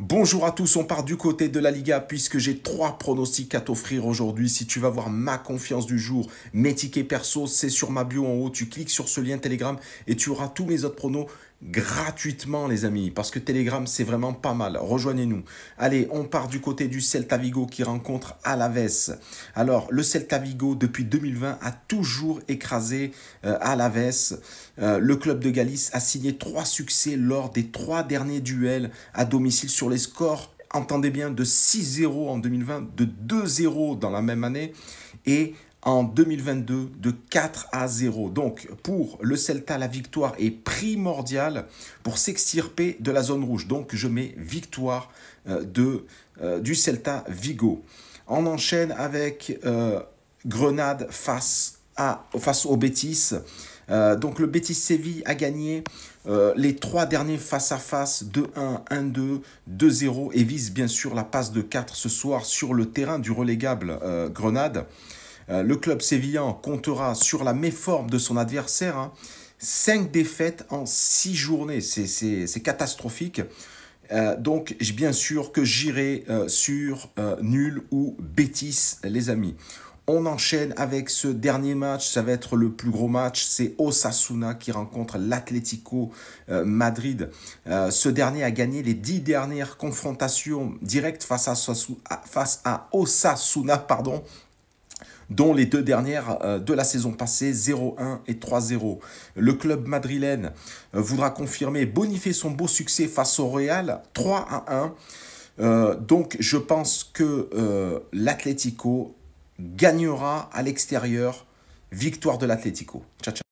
Bonjour à tous, on part du côté de la Liga puisque j'ai trois pronostics à t'offrir aujourd'hui. Si tu vas voir ma confiance du jour, mes tickets perso, c'est sur ma bio en haut. Tu cliques sur ce lien Telegram et tu auras tous mes autres pronos gratuitement les amis parce que Telegram c'est vraiment pas mal rejoignez-nous allez on part du côté du Celta Vigo qui rencontre Alaves alors le Celta Vigo depuis 2020 a toujours écrasé euh, Alaves euh, le club de Galice a signé trois succès lors des trois derniers duels à domicile sur les scores, entendez bien, de 6-0 en 2020, de 2-0 dans la même année, et en 2022 de 4 à 0. Donc pour le Celta, la victoire est primordiale pour s'extirper de la zone rouge. Donc je mets victoire euh, de, euh, du Celta Vigo. On enchaîne avec euh, Grenade face face au Bétis. Euh, donc le Betis Séville a gagné euh, les trois derniers face-à-face 2-1, 1-2, 2-0 et vise bien sûr la passe de 4 ce soir sur le terrain du relégable euh, Grenade. le club sévillan comptera sur la méforme de son adversaire. 5 hein. défaites en 6 journées, c'est catastrophique. donc bien sûr que j'irai sur nul ou bêtise, les amis. On enchaîne avec ce dernier match, ça va être le plus gros match, c'est Osasuna qui rencontre l'Atlético euh, Madrid. Euh, ce dernier a gagné les dix dernières confrontations directes face à, Osasuna, pardon, dont les deux dernières euh, de la saison passée, 0-1 et 3-0. Le club madrilène voudra confirmer, bonifier son beau succès face au Real, 3-1. donc je pense que l'Atlético gagnera à l'extérieur. Victoire de l'Atlético. Ciao, ciao.